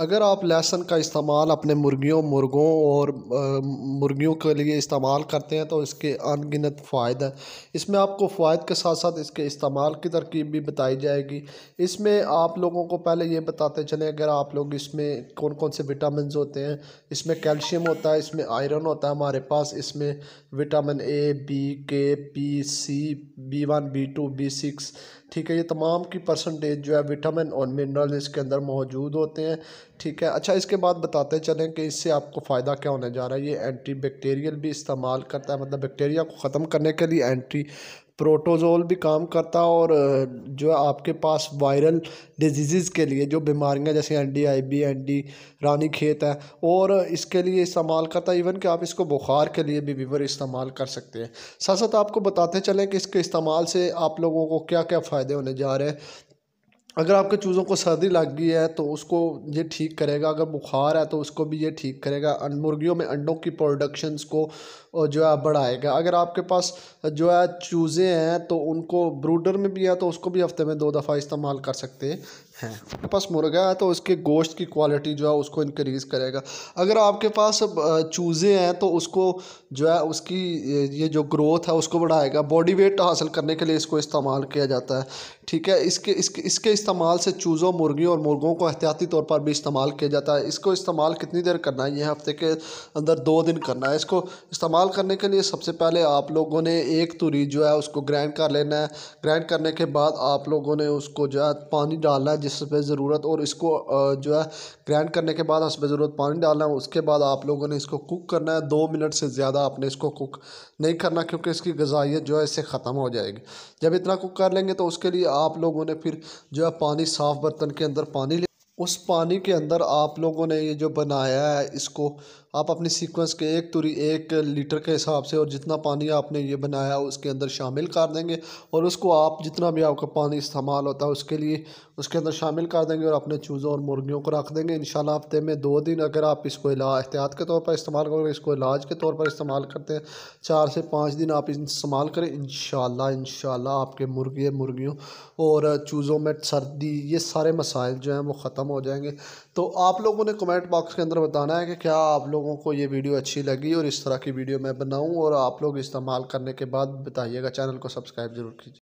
अगर आप लहसन का इस्तेमाल अपने मुर्गियों मुर्गों और मुर्गियों के लिए इस्तेमाल करते हैं तो इसके अनगिनत फ़ायदे हैं इसमें आपको फ़ायद के साथ साथ इसके इस्तेमाल की तरकीब भी बताई जाएगी इसमें आप लोगों को पहले ये बताते चलें अगर आप लोग इसमें कौन कौन से विटामिन होते हैं इसमें कैल्शियम होता है इसमें आयरन होता है हमारे पास इसमें vitamin A B K P C B one B two B six ठीक है ये तमाम की परसेंटेज जो है विटामिन और मिनरल इसके अंदर मौजूद होते हैं ठीक है अच्छा इसके बाद बताते चलें कि इससे आपको फ़ायदा क्या होने जा रहा है ये एंटी बैक्टीरियल भी इस्तेमाल करता है मतलब बैक्टीरिया को ख़त्म करने के लिए एंटी प्रोटोजोल भी काम करता और जो आपके पास वायरल डिजीज़ के लिए जो बीमारियां जैसे N D I B N D Ranikhet है और इसके लिए इस्तेमाल करता है इवन कि आप इसको बुखार के लिए भी वीवर इस्तेमाल कर सकते हैं साथ साथ आपको बताते चलें कि इसके इस्तेमाल से आप लोगों को क्या क्या फ़ायदे होने जा रहे हैं अगर आपके चूज़ों को सर्दी लग गई है तो उसको ये ठीक करेगा अगर बुखार है तो उसको भी ये ठीक करेगा मुर्गियों में अंडों की प्रोडक्शंस को जो है बढ़ाएगा अगर आपके पास जो है चूज़ें हैं तो उनको ब्रूडर में भी है तो उसको भी हफ्ते में दो दफ़ा इस्तेमाल कर सकते हैं आपके पास मुर्गा है तो उसके गोश्त की क्वालिटी जो है उसको इनक्रीज़ करेगा अगर आपके पास चूज़ें हैं तो उसको जो है उसकी ये जो ग्रोथ है उसको बढ़ाएगा बॉडी वेट हासिल करने के लिए इसको इस्तेमाल किया जाता है ठीक है इसके इसके इसके इस्तेमाल से चूज़ों मुर्गियों और मुर्गों को एहतियाती तौर पर भी इस्तेमाल किया जाता है इसको इस्तेमाल कितनी देर करना है ये हफ्ते के अंदर दो दिन करना है इसको इस्तेमाल करने के लिए सबसे पहले आप लोगों ने एक तुरी जो है उसको ग्राइंड कर लेना है ग्राइंड करने के बाद आप लोगों ने उसको जो है पानी डालना है जिस पर ज़रूरत और इसको जो है ग्राइंड करने के बाद उस पर ज़रूरत पानी डालना है उसके बाद आप लोगों ने इसको कुक करना है दो मिनट से ज़्यादा आपने इसको कुक नहीं करना क्योंकि इसकी गजाइत जो है इससे ख़त्म हो जाएगी जब इतना कुक कर लेंगे तो उसके लिए आप लोगों ने फिर जो है पानी साफ़ बर्तन के अंदर पानी ले उस पानी के अंदर आप लोगों ने ये जो बनाया है इसको आप अपनी सीक्वेंस के एक तुरी एक लीटर के हिसाब से और जितना पानी आपने ये बनाया उसके अंदर शामिल कर देंगे और उसको आप जितना भी आपका पानी इस्तेमाल होता है उसके लिए उसके अंदर शामिल कर देंगे और अपने चूज़ों और मुर्गियों को रख देंगे इन हफ्ते में दो दिन अगर आप इसको इलाज एहतियात के तौर पर इस्तेमाल करोगे इसको इलाज के तौर पर इस्तेमाल करते हैं चार से पाँच दिन आप इस्तेमाल करें इन शाला आपके मुर्गे मुर्गियों और चूज़ों में सर्दी ये सारे मसाइल जो हैं वो ख़त्म ख़त्म हो जाएंगे तो आप लोगों ने कमेंट बॉक्स के अंदर बताना है कि क्या आप लोगों को ये वीडियो अच्छी लगी और इस तरह की वीडियो मैं बनाऊँ और आप लोग इस्तेमाल करने के बाद बताइएगा चैनल को सब्सक्राइब ज़रूर कीजिए